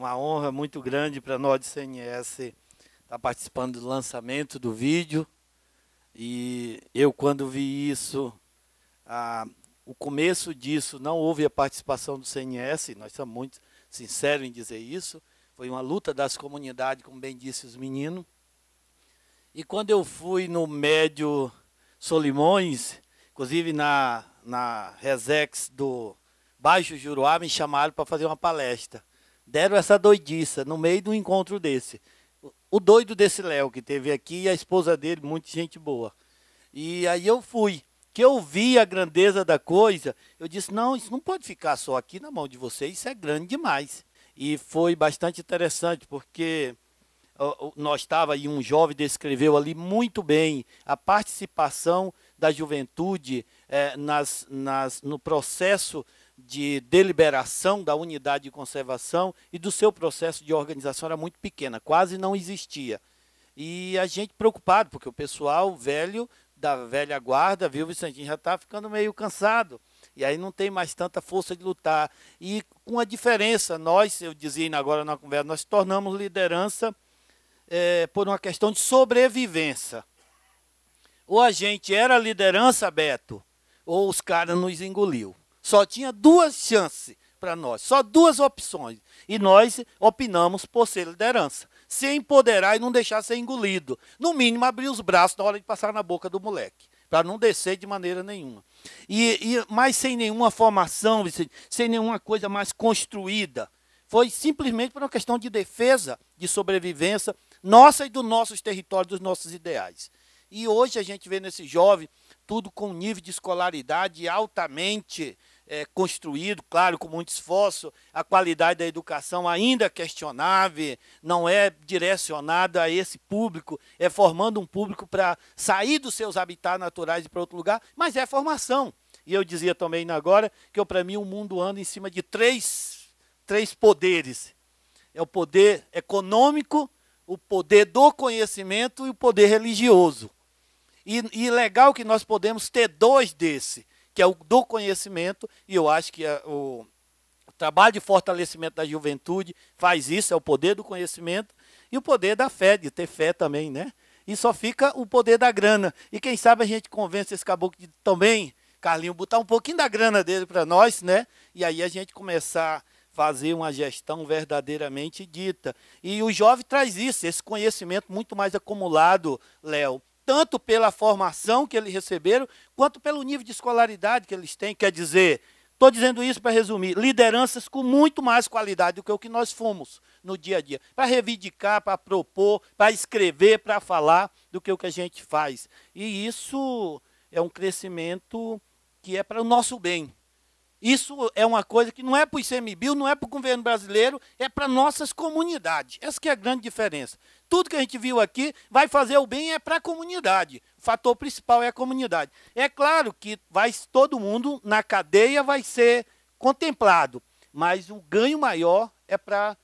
uma honra muito grande para nós de CNS estar tá participando do lançamento do vídeo. E eu, quando vi isso, a, o começo disso não houve a participação do CNS, nós somos muito sinceros em dizer isso. Foi uma luta das comunidades, como bem disse os meninos. E quando eu fui no Médio Solimões, inclusive na, na Resex do Baixo Juruá, me chamaram para fazer uma palestra deram essa doidiça no meio de um encontro desse. O doido desse Léo que teve aqui e a esposa dele, muita gente boa. E aí eu fui. Que eu vi a grandeza da coisa, eu disse: não, isso não pode ficar só aqui na mão de vocês, isso é grande demais. E foi bastante interessante, porque nós estava e um jovem descreveu ali muito bem a participação da juventude eh, nas, nas, no processo de deliberação da unidade de conservação e do seu processo de organização era muito pequena, quase não existia. E a gente preocupado, porque o pessoal velho, da velha guarda, viu, Vicentinho, já está ficando meio cansado. E aí não tem mais tanta força de lutar. E com a diferença, nós, eu dizia agora na conversa, nós tornamos liderança é, por uma questão de sobrevivência. Ou a gente era liderança, Beto, ou os caras nos engoliu. Só tinha duas chances para nós, só duas opções. E nós opinamos por ser liderança. Se empoderar e não deixar ser engolido. No mínimo, abrir os braços na hora de passar na boca do moleque. Para não descer de maneira nenhuma. E, e Mas sem nenhuma formação, sem nenhuma coisa mais construída. Foi simplesmente por uma questão de defesa, de sobrevivência nossa e dos nossos territórios, dos nossos ideais. E hoje a gente vê nesse jovem tudo com nível de escolaridade altamente é, construído, claro, com muito esforço, a qualidade da educação ainda é questionável, não é direcionada a esse público, é formando um público para sair dos seus habitats naturais e para outro lugar, mas é formação. E eu dizia também agora que, para mim, o mundo anda em cima de três, três poderes. É o poder econômico, o poder do conhecimento e o poder religioso. E, e legal que nós podemos ter dois desse que é o do conhecimento, e eu acho que a, o, o trabalho de fortalecimento da juventude faz isso, é o poder do conhecimento, e o poder da fé, de ter fé também, né? E só fica o poder da grana. E quem sabe a gente convence esse caboclo de, também, Carlinho, botar um pouquinho da grana dele para nós, né? E aí a gente começar a fazer uma gestão verdadeiramente dita. E o jovem traz isso, esse conhecimento muito mais acumulado, Léo tanto pela formação que eles receberam, quanto pelo nível de escolaridade que eles têm. Quer dizer, estou dizendo isso para resumir, lideranças com muito mais qualidade do que o que nós fomos no dia a dia, para reivindicar, para propor, para escrever, para falar do que o que a gente faz. E isso é um crescimento que é para o nosso bem, isso é uma coisa que não é para o ICMBio, não é para o governo brasileiro, é para nossas comunidades. Essa que é a grande diferença. Tudo que a gente viu aqui vai fazer o bem é para a comunidade. O fator principal é a comunidade. É claro que vai todo mundo na cadeia vai ser contemplado, mas o ganho maior é para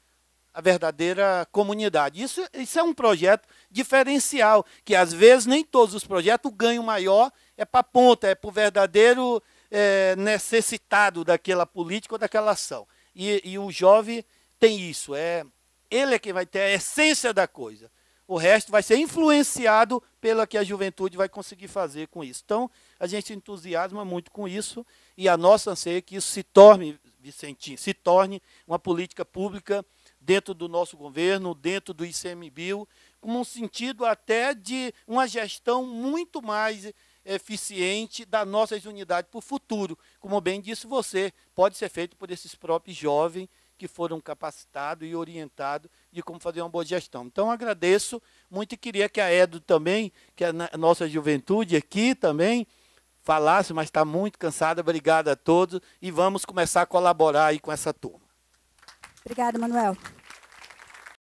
a verdadeira comunidade. Isso, isso é um projeto diferencial, que às vezes nem todos os projetos, o ganho maior é para a ponta, é para o verdadeiro é, necessitado daquela política ou daquela ação. E, e o jovem tem isso, é ele é quem vai ter a essência da coisa. O resto vai ser influenciado pela que a juventude vai conseguir fazer com isso. Então, a gente entusiasma muito com isso e a nossa anseia é que isso se torne, Vicentinho, se torne uma política pública dentro do nosso governo, dentro do ICMBio, com um sentido até de uma gestão muito mais eficiente da nossas unidades para o futuro. Como bem disse você, pode ser feito por esses próprios jovens que foram capacitados e orientados de como fazer uma boa gestão. Então, agradeço muito e queria que a Edo também, que a nossa juventude aqui também, falasse, mas está muito cansada. Obrigado a todos e vamos começar a colaborar aí com essa turma. Obrigada, Manuel.